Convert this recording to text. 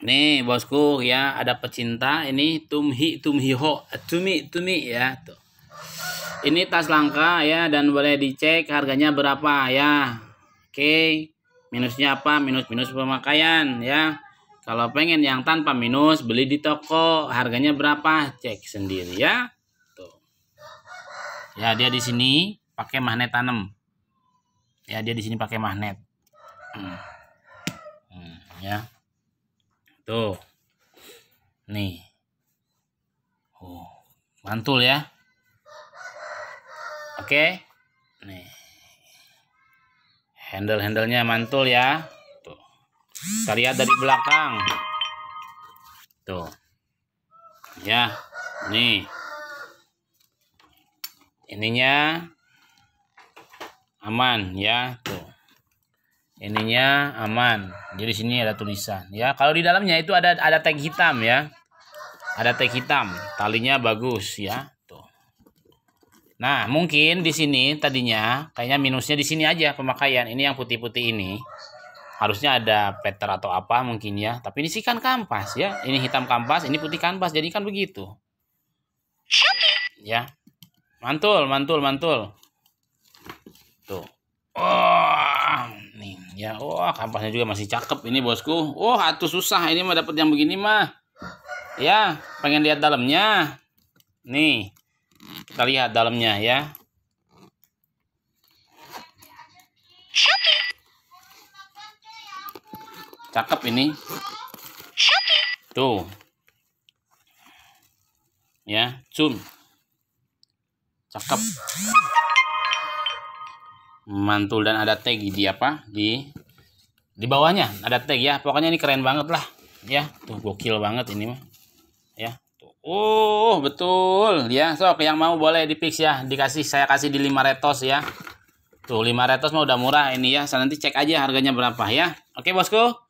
Nih bosku ya ada pecinta ini tumhi tumhiho tumi tumi ya tuh. Ini tas langka ya dan boleh dicek harganya berapa ya. Oke. Minusnya apa? Minus minus pemakaian ya. Kalau pengen yang tanpa minus beli di toko harganya berapa? Cek sendiri ya. Tuh. Ya dia di sini pakai magnet tanam. Ya dia di sini pakai magnet. Hmm. Hmm, ya tuh gitu. nih oh mantul ya oke nih handle handlenya mantul ya tuh kita lihat dari belakang tuh ya nih ininya aman ya tuh ininya aman. Jadi sini ada tulisan ya. Kalau di dalamnya itu ada ada tag hitam ya. Ada tag hitam, talinya bagus ya. Tuh. Nah, mungkin di sini tadinya kayaknya minusnya di sini aja pemakaian. Ini yang putih-putih ini. Harusnya ada peter atau apa mungkin ya. Tapi ini sih kan kampas ya. Ini hitam kampas, ini putih kampas. Jadi kan begitu. Ya. Mantul, mantul, mantul. Tuh ya wah kampasnya juga masih cakep ini bosku wah atuh susah ini mah dapat yang begini mah ya pengen lihat dalamnya nih kita lihat dalamnya ya cakep ini tuh ya zoom cakep mantul dan ada tag di apa di di bawahnya ada tag ya pokoknya ini keren banget lah ya tuh gokil banget ini mah ya tuh oh betul ya sok yang mau boleh di fix ya dikasih saya kasih di lima retos ya tuh lima retos mah udah murah ini ya saya nanti cek aja harganya berapa ya oke bosku